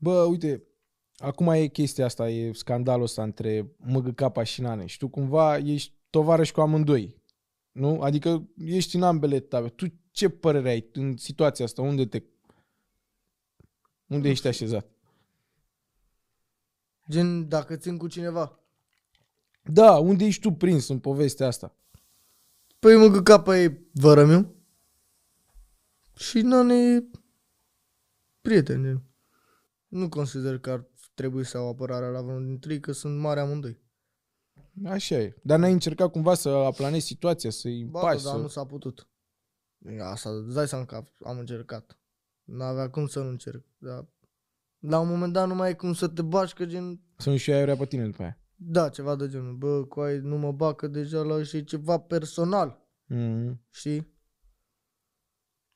bă, uite, acum e chestia asta, e scandalul ăsta între MGK și Nane și tu cumva ești tovarăș cu amândoi, nu? Adică ești în ambele etape. Tu ce părere ai în situația asta? Unde te... Unde ești așezat? Gen, dacă țin cu cineva. Da, unde ești tu prins în povestea asta? Păi mă că capa e vărămiu. Și n-a prieten, Prieteni. Nu consider că ar trebui să au apărarea la vreunul dintre ei, că sunt mari amândoi. Așa e. Dar n-ai încercat cumva să aplanezi situația, să-i ba, da, pași, dar să... nu s-a putut. Asta, îți dai seama că am încercat. N-avea cum să nu încerc, dar la un moment dat nu mai e cum să te bași, că gen... Să nu și aia pe tine după aia. Da, ceva de genul. Bă, cu ai nu mă bacă deja la și ceva personal. Mm-hmm. Și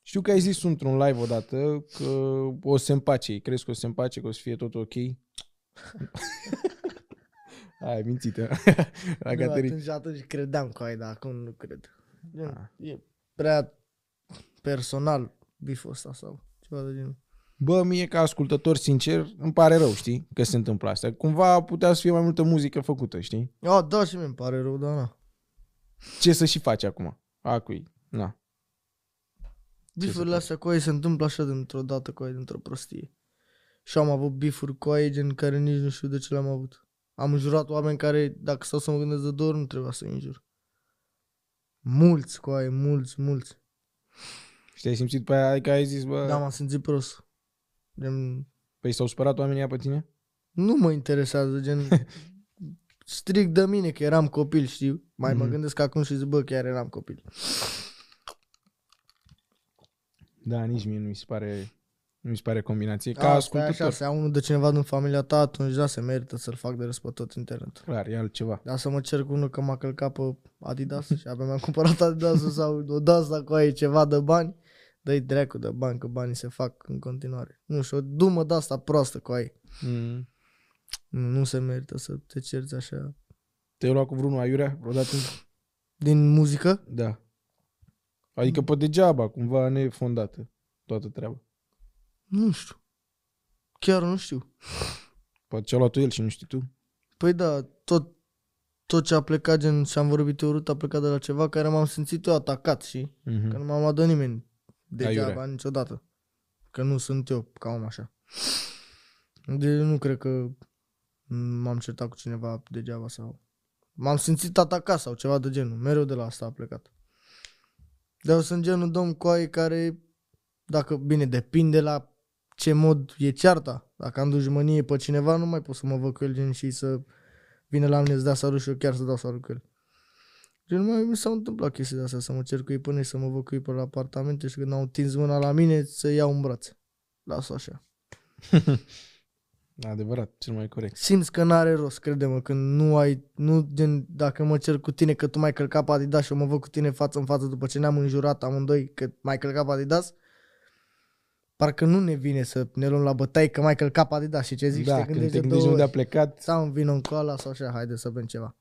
știu că ai zis într-un live odată că o să se împace. Crezi că o să se împace, că o să fie tot ok? ai mințit, la eh? nu, atunci, atunci credeam că ai, dar acum nu cred. E, ah. e prea personal biful ăsta sau ceva de genul. Bă, mie ca ascultător, sincer, îmi pare rău, știi, că se întâmplă asta. Cumva putea să fie mai multă muzică făcută, știi? Oh, da, și mie îmi pare rău, dar na. Ce să și faci acum? Acui, na. Bifurile astea cu ei se întâmplă așa dintr-o dată cu ei, dintr-o prostie. Și am avut bifuri cu ei gen care nici nu știu de ce le-am avut. Am jurat oameni care, dacă stau să mă gândesc de dor, nu trebuia să i înjur. Mulți cu ei, mulți, mulți. Și te-ai simțit pe aia adică ai zis, bă... Da, m-am simțit prost. Gen... Păi s-au supărat oamenii pe tine? Nu mă interesează, gen... strict de mine că eram copil, știu? Mai mm-hmm. mă mhm. gândesc acum și zic, bă, chiar eram copil. Da, nici mie nu mi se pare, nu mi se pare combinație. Ca A, ascultător. Așa, să am unul de cineva din familia ta, atunci da, se merită să-l fac de răspăt tot internet. Clar, e altceva. Dar să mă cer cu unul că m-a călcat pe Adidas și abia mi-am cumpărat Adidas sau o dasa cu aia ceva de bani, dă-i dreacul de bani, că banii se fac în continuare. Nu știu, o dumă de asta proastă cu ai. Mm. Nu, nu se merită să te cerți așa. Te-ai luat cu vreunul aiurea vreodată? Din muzică? Da. Adică pe degeaba, cumva nefondată toată treaba. Nu știu. Chiar nu știu. Poate ce-a luat el și nu știi tu. Păi da, tot, tot ce a plecat, gen și am vorbit eu urât, a plecat de la ceva care m-am simțit eu atacat și mm-hmm. că nu m-am luat de nimeni da, degeaba Aiurea. niciodată. Că nu sunt eu ca om așa. Deci nu cred că m-am certat cu cineva degeaba sau... M-am simțit atacat sau ceva de genul. Mereu de la asta a plecat. Dar eu sunt genul domn coaie care, dacă bine, depinde la ce mod e cearta. Dacă am dușmănie pe cineva, nu mai pot să mă văd cu el gen și să vină la mine să dea sarul și eu chiar să dau sarul cu el. Gen, mai mi s-au întâmplat chestii de astea, să mă cer cu ei până să mă văd cu ei pe la apartamente și când au întins mâna la mine, să iau un braț. Las-o așa. Adevărat, cel mai corect. Simți că n-are rost, crede-mă, când nu ai, nu gen, dacă mă cer cu tine că tu mai călca pe Adidas și eu mă văd cu tine față în față după ce ne-am înjurat amândoi că mai călca pe Adidas, parcă nu ne vine să ne luăm la bătaie că mai călca pe Adidas și ce zici, da, te gândești, când te gândești de unde a plecat. Sau în vină în coala sau așa, haide să bem ceva.